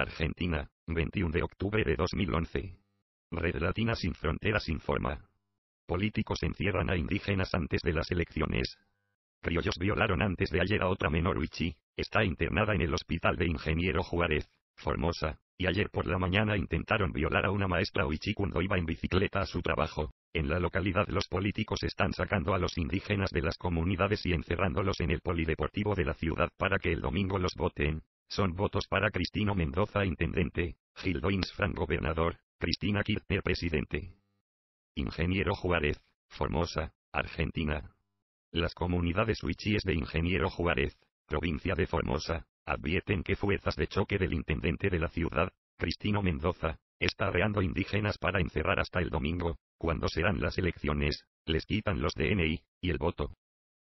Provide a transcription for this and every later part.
Argentina, 21 de octubre de 2011. Red Latina sin Fronteras informa. Políticos encierran a indígenas antes de las elecciones. Criollos violaron antes de ayer a otra menor Huichi, está internada en el hospital de Ingeniero Juárez, Formosa, y ayer por la mañana intentaron violar a una maestra Huichi cuando iba en bicicleta a su trabajo. En la localidad los políticos están sacando a los indígenas de las comunidades y encerrándolos en el polideportivo de la ciudad para que el domingo los voten, son votos para Cristino Mendoza intendente, Gildoins Fran gobernador, Cristina Kirchner presidente. Ingeniero Juárez, Formosa, Argentina. Las comunidades huichíes de Ingeniero Juárez, provincia de Formosa, advierten que fuerzas de choque del intendente de la ciudad, Cristino Mendoza, está arreando indígenas para encerrar hasta el domingo, cuando serán las elecciones, les quitan los DNI, y el voto.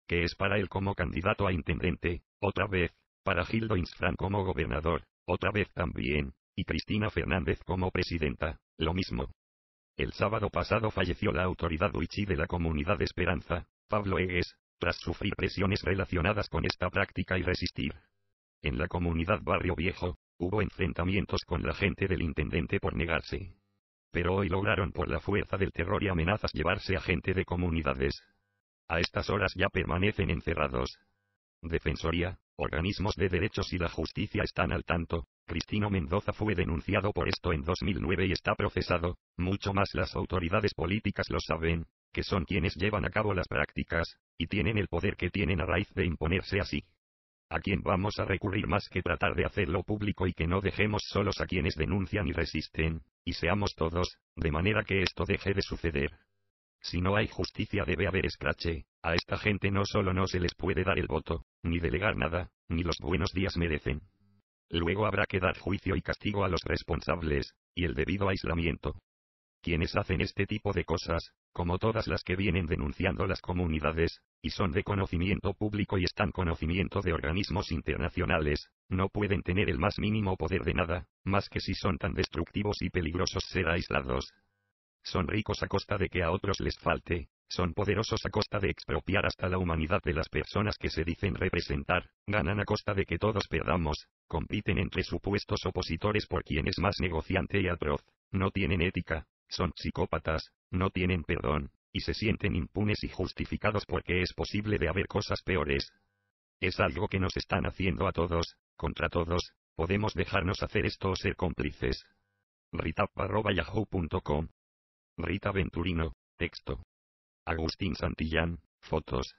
Que es para él como candidato a intendente, otra vez, para Gildo Insfrán como gobernador, otra vez también, y Cristina Fernández como presidenta, lo mismo. El sábado pasado falleció la autoridad Uichi de la comunidad Esperanza, Pablo Egues, tras sufrir presiones relacionadas con esta práctica y resistir. En la comunidad Barrio Viejo, hubo enfrentamientos con la gente del intendente por negarse. Pero hoy lograron por la fuerza del terror y amenazas llevarse a gente de comunidades. A estas horas ya permanecen encerrados. Defensoría, organismos de derechos y la justicia están al tanto. Cristino Mendoza fue denunciado por esto en 2009 y está procesado, mucho más las autoridades políticas lo saben, que son quienes llevan a cabo las prácticas, y tienen el poder que tienen a raíz de imponerse así. ¿A quién vamos a recurrir más que tratar de hacerlo público y que no dejemos solos a quienes denuncian y resisten, y seamos todos, de manera que esto deje de suceder? Si no hay justicia debe haber escrache, a esta gente no solo no se les puede dar el voto, ni delegar nada, ni los buenos días merecen. Luego habrá que dar juicio y castigo a los responsables, y el debido aislamiento. Quienes hacen este tipo de cosas, como todas las que vienen denunciando las comunidades, y son de conocimiento público y están conocimiento de organismos internacionales, no pueden tener el más mínimo poder de nada, más que si son tan destructivos y peligrosos ser aislados. Son ricos a costa de que a otros les falte, son poderosos a costa de expropiar hasta la humanidad de las personas que se dicen representar, ganan a costa de que todos perdamos, compiten entre supuestos opositores por quien es más negociante y atroz, no tienen ética, son psicópatas, no tienen perdón, y se sienten impunes y justificados porque es posible de haber cosas peores. Es algo que nos están haciendo a todos, contra todos, podemos dejarnos hacer esto o ser cómplices. Rita.yahoo.com Rita Venturino, texto. Agustín Santillán, fotos.